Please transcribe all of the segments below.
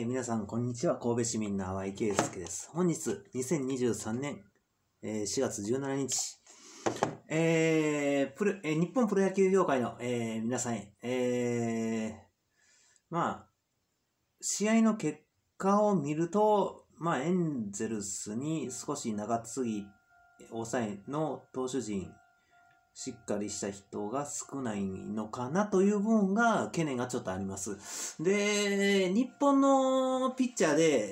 えー、皆さん、こんにちは。神戸市民の淡井圭介です。本日、2023年、えー、4月17日、えープえー、日本プロ野球業界の、えー、皆さんへ、えー、まあ、試合の結果を見ると、まあ、エンゼルスに少し長継ぎ、抑えの投手陣しっかりした人が少ないのかなという部分が懸念がちょっとあります。で、日本のピッチャーで、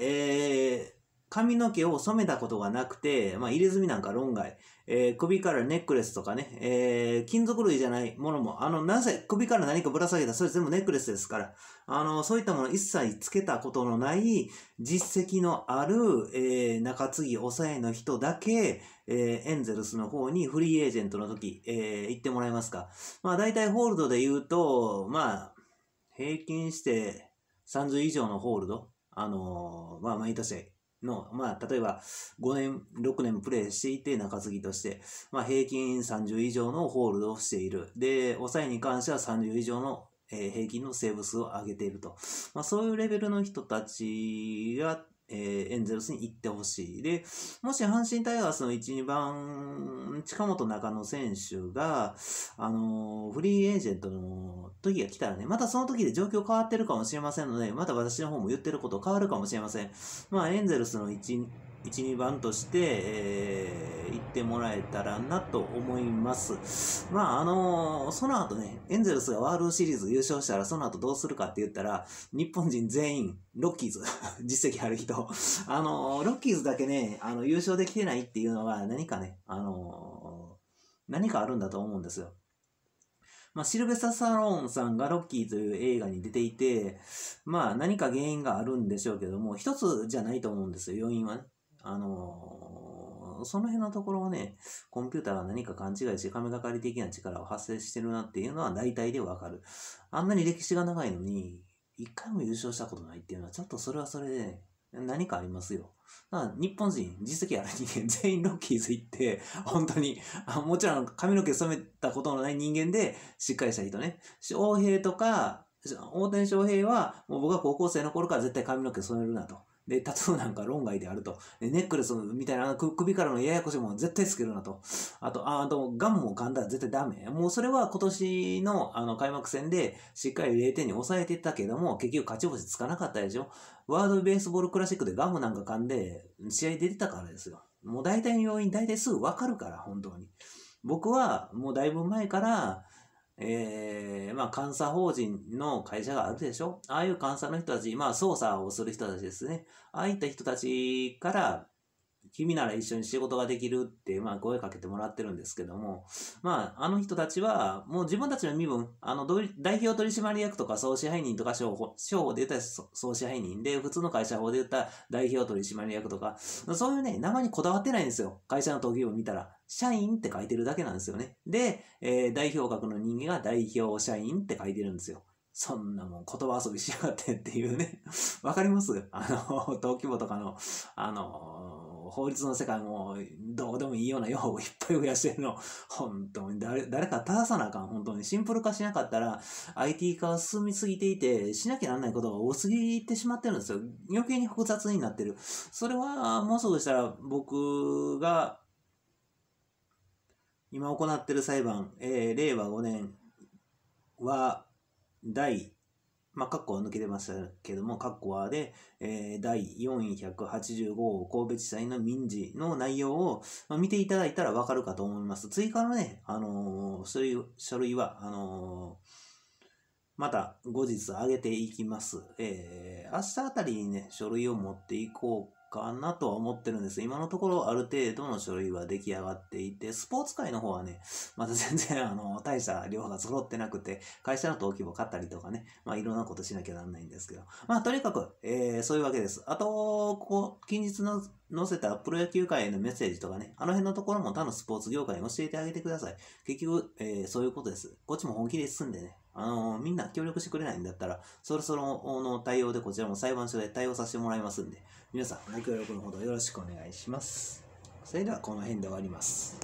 えー、髪の毛を染めたことがなくて、まあ、入れ墨なんか論外、えー、首からネックレスとかね、えー、金属類じゃないものも、あの、なぜ首から何かぶら下げた、それ全部ネックレスですから、あの、そういったもの一切つけたことのない、実績のある、えー、中継ぎ抑えの人だけ、えー、エンゼルスの方にフリーエージェントの時、えー、行ってもらえますか。まあ、大体ホールドで言うと、まあ、平均して30以上のホールド、あのー、まあ、毎年、の、まあ、例えば5年、6年プレーしていて中継ぎとして、まあ、平均30以上のホールドをしている。で、抑えに関しては30以上の、平均のセーブ数を上げていると。まあ、そういうレベルの人たちが、えー、エンゼルスに行ってほしい。で、もし阪神タイガースの1、2番、近本中野選手が、あのー、フリーエージェントの時が来たらね、またその時で状況変わってるかもしれませんので、また私の方も言ってること変わるかもしれません。まあ、エンゼルスの1、1、2番として、えー、言ってもらえたらなと思います。まあ、あのー、その後ね、エンゼルスがワールドシリーズ優勝したら、その後どうするかって言ったら、日本人全員、ロッキーズ、実績ある人。あのー、ロッキーズだけね、あの、優勝できてないっていうのは何かね、あのー、何かあるんだと思うんですよ。まあ、シルベスサロンさんがロッキーという映画に出ていて、まあ何か原因があるんでしょうけども、一つじゃないと思うんですよ、要因はね。あのー、その辺のところをね、コンピューターが何か勘違いして神がかり的な力を発生してるなっていうのは大体でわかる。あんなに歴史が長いのに、一回も優勝したことないっていうのは、ちょっとそれはそれで、ね、何かありますよ。だから日本人、実績ある人間、全員ロッキーズ行って、本当に、あもちろん髪の毛染めたことのない人間で、しっかりした人ね。翔平とか、大谷翔平は、もう僕は高校生の頃から絶対髪の毛染めるなと。で、タトゥーなんか論外であると。ネックレスみたいな首からのややこしいもの絶対つけるなと。あと、ああと、ガムも噛んだら絶対ダメ。もうそれは今年のあの開幕戦でしっかり0点に抑えてたけども、結局勝ち星つかなかったでしょ。ワールドベースボールクラシックでガムなんか噛んで試合出てたからですよ。もう大体の要因大体すぐわかるから、本当に。僕はもうだいぶ前から、えー、まあ、監査法人の会社があるでしょああいう監査の人たち、まあ、捜査をする人たちですね。ああいった人たちから、君なら一緒に仕事ができるって、まあ、声かけてもらってるんですけども、まあ、あの人たちは、もう自分たちの身分、あの、代表取締役とか総支配人とか、商法、で言ったら総支配人で、普通の会社法で言ったら代表取締役とか、そういうね、名前にこだわってないんですよ。会社の登記簿見たら。社員って書いてるだけなんですよね。で、えー、代表格の人間が代表社員って書いてるんですよ。そんなもん言葉遊びしやがってっていうね。わかりますあの、登記簿とかの、あの、法律の世界もどうでもいいような用語いっぱい増やしてるの。本当に誰、誰か正さなあかん。本当にシンプル化しなかったら IT 化進みすぎていて、しなきゃなんないことが多すぎてしまってるんですよ。余計に複雑になってる。それはもううでしたら僕が今行ってる裁判、えー、令和5年は第まあ、カッコは抜けてましたけども、カッコはで、えー、第485号神戸地裁の民事の内容を見ていただいたらわかるかと思います。追加のね、あのー、書類書類は、あのー、また後日上げていきます。えー、明日あたりにね、書類を持っていこうかなとは思ってるんです。今のところある程度の書類は出来上がっていて、スポーツ界の方はね、まだ全然あの、大した量が揃ってなくて、会社の登記簿買ったりとかね、まあいろんなことしなきゃなんないんですけど、まあとにかく、えー、そういうわけです。あと、ここ、近日の載せたプロ野球界へのメッセージとかね、あの辺のところも他のスポーツ業界に教えてあげてください。結局、えー、そういうことです。こっちも本気で進んでね、あの、みんな協力してくれないんだったら、そろそろの対応でこちらも裁判所で対応させてもらいますんで、皆さんご協力のほどよろしくお願いします。それではこの辺で終わります。